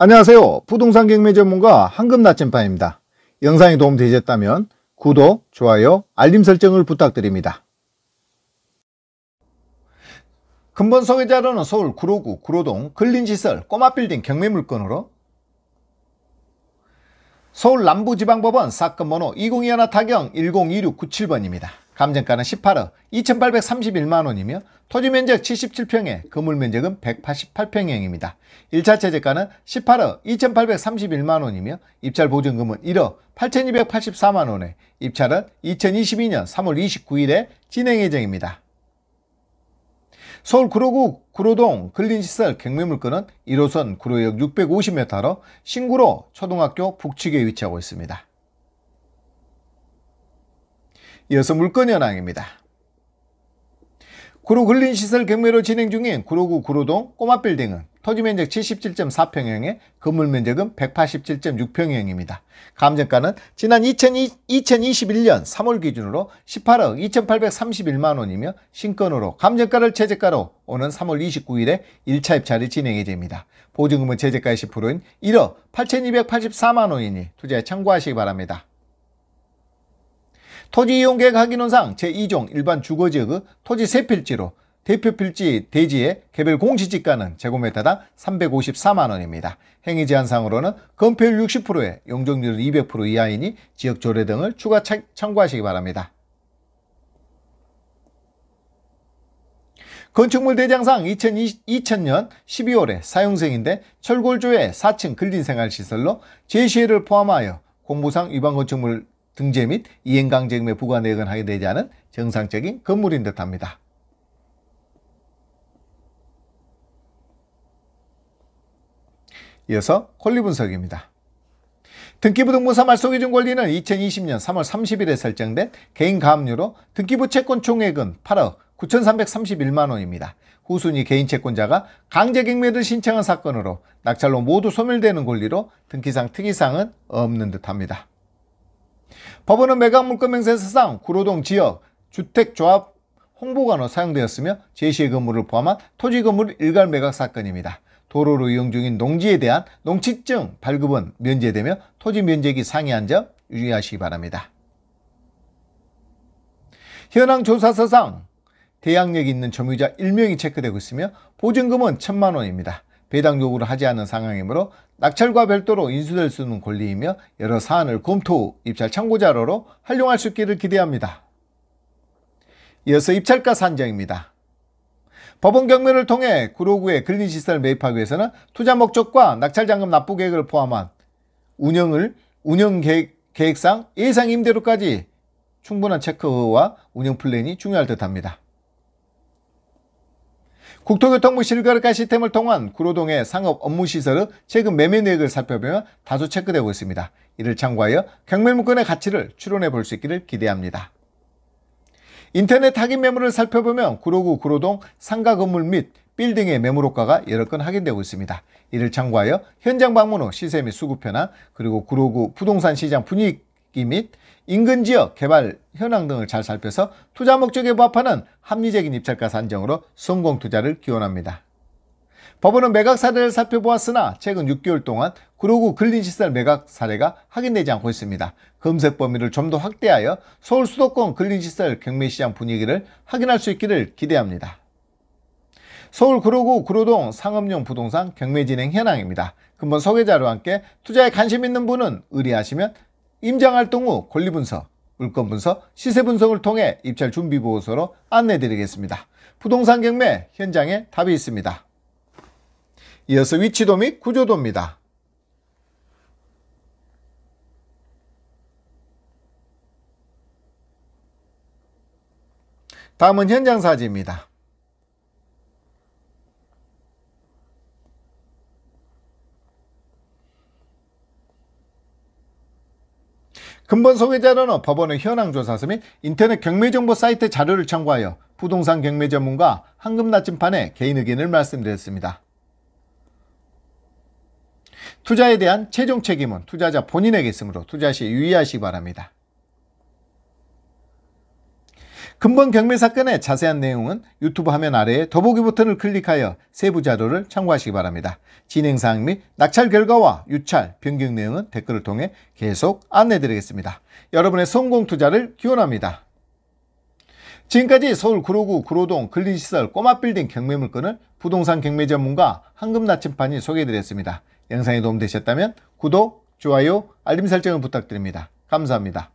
안녕하세요. 부동산 경매 전문가 황금 나침반입니다. 영상이 도움되셨다면 구독, 좋아요, 알림 설정을 부탁드립니다. 근본 소개자료는 서울 구로구 구로동 근린시설 꼬마빌딩 경매 물건으로 서울 남부지방법원 사건 번호 2021 타경 102697번입니다. 감정가는 18억 2831만원이며 토지 면적 77평에 건물 면적은 188평형입니다. 1차 최저가는 18억 2831만원이며 입찰 보증금은 1억 8284만원에 입찰은 2022년 3월 29일에 진행 예정입니다. 서울 구로구 구로동 근린시설 경매물건은 1호선 구로역 650m로 신구로 초등학교 북측에 위치하고 있습니다. 이어서 물건 현황입니다. 구로 근린 시설 경매로 진행 중인 구로구 구로동 꼬마 빌딩은 토지 면적 77.4평형에 건물 면적은 187.6평형입니다. 감정가는 지난 2 0 2 1년 3월 기준으로 18억 2,831만원이며 신건으로 감정가를 최저가로 오는 3월 29일에 1차 입찰이 진행이 됩니다. 보증금은 최저가의 10%인 1억 8,284만원이니 투자에 참고하시기 바랍니다. 토지 이용 계획 확인원상 제2종 일반 주거지역의 토지 세필지로 대표 필지 대지의 개별 공시지가는 제곱미터당 354만원입니다. 행위 제한상으로는 건폐율 60%에 용적률 200% 이하이니 지역 조례 등을 추가 참고하시기 바랍니다. 건축물 대장상 2020, 2000년 12월에 사용생인데 철골조의 4층 근린생활시설로 제시를 포함하여 공부상 위반 건축물 등재 및 이행강제금의 부과내 역 근하게 되지 않은 정상적인 건물인 듯합니다. 이어서 권리 분석입니다. 등기부등본사 말소기준 권리는 2020년 3월 30일에 설정된 개인가압류로 등기부 채권 총액은 8억 9,331만원입니다. 후순위 개인 채권자가 강제경매를 신청한 사건으로 낙찰로 모두 소멸되는 권리로 등기상 특이사항은 없는 듯합니다. 법원은 매각물권명세 서상 구로동 지역 주택조합 홍보관으로 사용되었으며 제시의 건물을 포함한 토지 건물 일괄 매각 사건입니다. 도로로 이용 중인 농지에 대한 농지증 발급은 면제되며 토지 면적이 상이한 점 유의하시기 바랍니다. 현황 조사서상 대항력이 있는 점유자 1명이 체크되고 있으며 보증금은 1 천만원입니다. 배당 요구를 하지 않은 상황이므로 낙찰과 별도로 인수될 수 있는 권리이며 여러 사안을 검토 후 입찰 참고자료로 활용할 수 있기를 기대합니다. 이어서 입찰가 산정입니다. 법원 경매를 통해 구로구에 근린시설을 매입하기 위해서는 투자 목적과 낙찰잔금 납부 계획을 포함한 운영을 운영 계획, 계획상 예상 임대료까지 충분한 체크와 운영 플랜이 중요할 듯합니다. 국토교통부 실거래가 시스템을 통한 구로동의 상업 업무시설의 최근 매매 내역을 살펴보면 다소 체크되고 있습니다. 이를 참고하여 경매물건의 가치를 추론해 볼 수 있기를 기대합니다. 인터넷 확인 매물을 살펴보면 구로구 구로동 상가 건물 및 빌딩의 매물호가가 여러 건 확인되고 있습니다. 이를 참고하여 현장 방문 후 시세 및 수급 변화 그리고 구로구 부동산 시장 분위기 기및 인근 지역 개발 현황 등을 잘 살펴서 투자 목적에 부합하는 합리적인 입찰가 산정으로 성공 투자를 기원합니다. 법원은 매각 사례를 살펴보았으나 최근 6개월 동안 구로구 근린시설 매각 사례가 확인되지 않고 있습니다. 검색 범위를 좀 더 확대하여 서울 수도권 근린시설 경매시장 분위기를 확인할 수 있기를 기대합니다. 서울 구로구 구로동 상업용 부동산 경매 진행 현황입니다. 금번 소개자료와 함께 투자에 관심 있는 분은 의뢰하시면 임장활동 후 권리분석, 물건분석, 시세분석을 통해 입찰 준비보고서로 안내드리겠습니다. 부동산 경매 현장에 답이 있습니다. 이어서 위치도 및 구조도입니다. 다음은 현장 사진입니다. 금번 소개자료는 법원의 현황조사서 및 인터넷 경매정보 사이트 자료를 참고하여 부동산 경매 전문가 황금나침판의 개인 의견을 말씀드렸습니다. 투자에 대한 최종 책임은 투자자 본인에게 있으므로 투자 시 유의하시기 바랍니다. 금번 경매 사건의 자세한 내용은 유튜브 화면 아래의 더보기 버튼을 클릭하여 세부 자료를 참고하시기 바랍니다. 진행사항 및 낙찰 결과와 유찰, 변경 내용은 댓글을 통해 계속 안내드리겠습니다. 여러분의 성공 투자를 기원합니다. 지금까지 서울 구로구 구로동 근린시설 꼬마빌딩 경매 물건을 부동산 경매 전문가 황금나침판이 소개해드렸습니다. 영상이 도움되셨다면 구독, 좋아요, 알림 설정을 부탁드립니다. 감사합니다.